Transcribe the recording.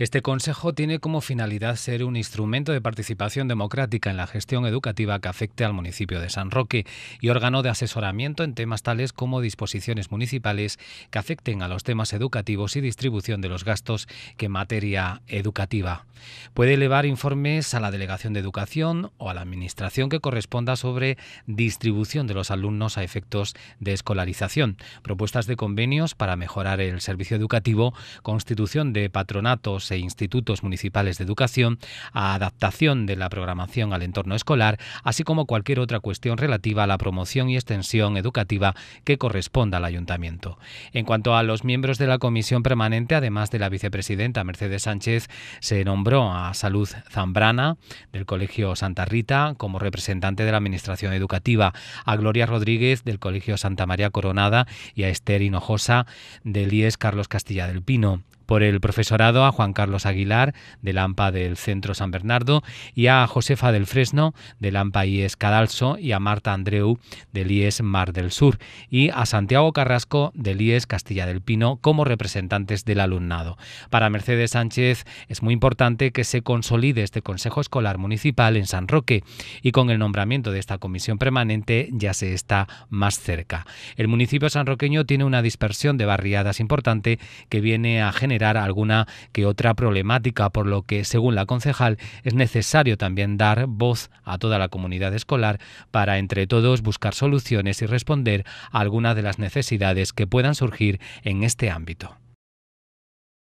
Este Consejo tiene como finalidad ser un instrumento de participación democrática en la gestión educativa que afecte al municipio de San Roque y órgano de asesoramiento en temas tales como disposiciones municipales que afecten a los temas educativos y distribución de los gastos que materia educativa. Puede elevar informes a la Delegación de Educación o a la Administración que corresponda sobre distribución de los alumnos a efectos de escolarización, propuestas de convenios para mejorar el servicio educativo, constitución de patronatos e institutos municipales de educación, adaptación de la programación al entorno escolar, así como cualquier otra cuestión relativa a la promoción y extensión educativa que corresponda al ayuntamiento. En cuanto a los miembros de la comisión permanente, además de la vicepresidenta Mercedes Sánchez, se nombró a Salud Zambrana del Colegio Santa Rita como representante de la Administración Educativa, a Gloria Rodríguez del Colegio Santa María Coronada y a Esther Hinojosa del IES Carlos Castilla del Pino por el profesorado a Juan Carlos Aguilar de Lampa del Centro San Bernardo y a Josefa del Fresno de Lampa AMPA IES Cadalso y a Marta Andreu del IES Mar del Sur y a Santiago Carrasco del IES Castilla del Pino como representantes del alumnado. Para Mercedes Sánchez es muy importante que se consolide este Consejo Escolar Municipal en San Roque y con el nombramiento de esta comisión permanente ya se está más cerca. El municipio sanroqueño tiene una dispersión de barriadas importante que viene a generar alguna que otra problemática, por lo que, según la concejal, es necesario también dar voz a toda la comunidad escolar para entre todos buscar soluciones y responder a alguna de las necesidades que puedan surgir en este ámbito.